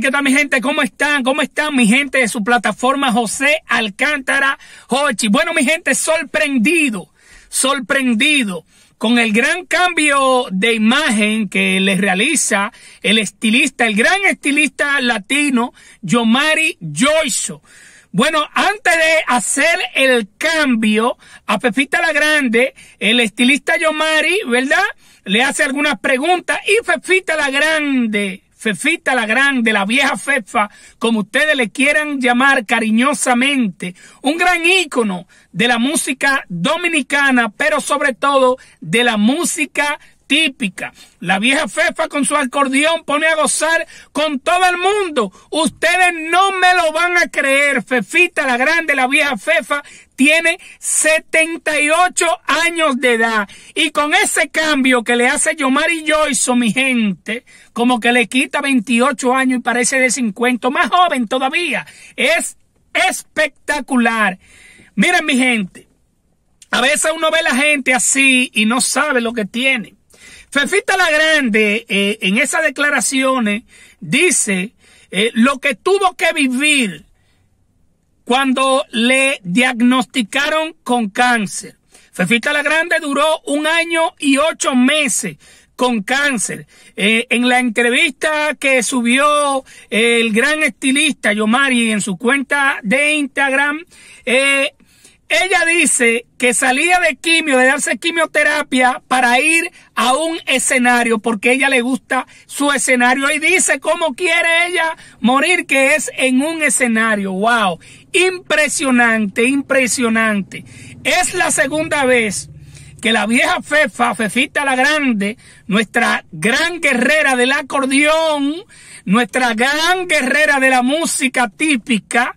¿qué tal mi gente? ¿Cómo están? ¿Cómo están mi gente de su plataforma José Alcántara Hochi? Bueno, mi gente, sorprendido, sorprendido con el gran cambio de imagen que le realiza el estilista, el gran estilista latino, Yomari Joyso. Bueno, antes de hacer el cambio a Pepita la Grande, el estilista Yomari, ¿verdad? Le hace algunas preguntas y Pepita la Grande Fefita la Grande, la vieja Fefa, como ustedes le quieran llamar cariñosamente, un gran ícono de la música dominicana, pero sobre todo de la música la vieja Fefa con su acordeón pone a gozar con todo el mundo. Ustedes no me lo van a creer. Fefita la grande, la vieja Fefa, tiene 78 años de edad. Y con ese cambio que le hace Yomari Joyce, mi gente, como que le quita 28 años y parece de 50, más joven todavía. Es espectacular. Miren, mi gente, a veces uno ve la gente así y no sabe lo que tiene. Fefita la Grande eh, en esas declaraciones dice eh, lo que tuvo que vivir cuando le diagnosticaron con cáncer. Fefita la Grande duró un año y ocho meses con cáncer. Eh, en la entrevista que subió el gran estilista Yomari en su cuenta de Instagram, ella dice que salía de quimio, de darse quimioterapia para ir a un escenario, porque ella le gusta su escenario y dice cómo quiere ella morir, que es en un escenario. ¡Wow! Impresionante, impresionante. Es la segunda vez que la vieja Fefa, Fefita la Grande, nuestra gran guerrera del acordeón, nuestra gran guerrera de la música típica,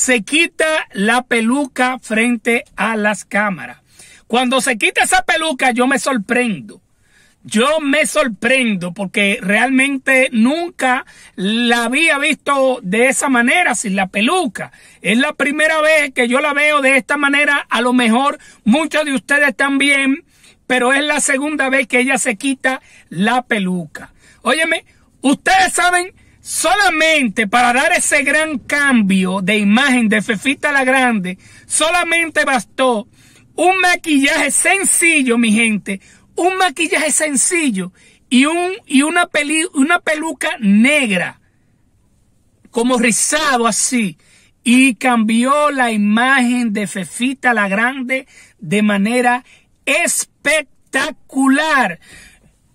se quita la peluca frente a las cámaras. Cuando se quita esa peluca yo me sorprendo. Yo me sorprendo porque realmente nunca la había visto de esa manera, sin la peluca. Es la primera vez que yo la veo de esta manera. A lo mejor muchos de ustedes también, pero es la segunda vez que ella se quita la peluca. Óyeme, ustedes saben solamente para dar ese gran cambio de imagen de Fefita la Grande, solamente bastó un maquillaje sencillo, mi gente, un maquillaje sencillo y, un, y una, una peluca negra, como rizado así, y cambió la imagen de Fefita la Grande de manera espectacular.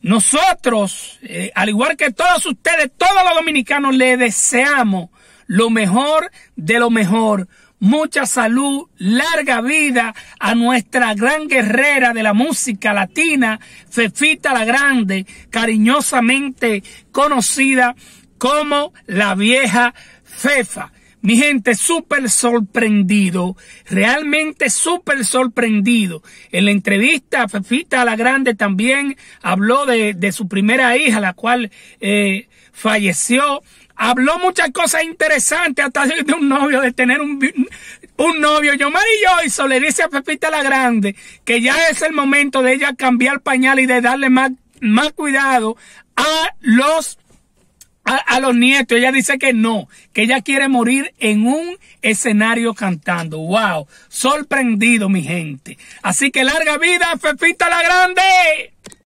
Nosotros, eh, al igual que todos ustedes, todos los dominicanos, le deseamos lo mejor de lo mejor. Mucha salud, larga vida a nuestra gran guerrera de la música latina, Fefita la Grande, cariñosamente conocida como la vieja Fefa. Mi gente, súper sorprendido, realmente súper sorprendido. En la entrevista, Fefita la Grande también habló de, su primera hija, la cual eh, falleció. Habló muchas cosas interesantes, hasta de un novio, de tener un, novio. Yo, y le dice a Pepita la Grande que ya es el momento de ella cambiar pañal y de darle más, más cuidado a los a, los nietos. Ella dice que no, que ella quiere morir en un escenario cantando. ¡Wow! Sorprendido, mi gente. Así que larga vida, Fefita la Grande.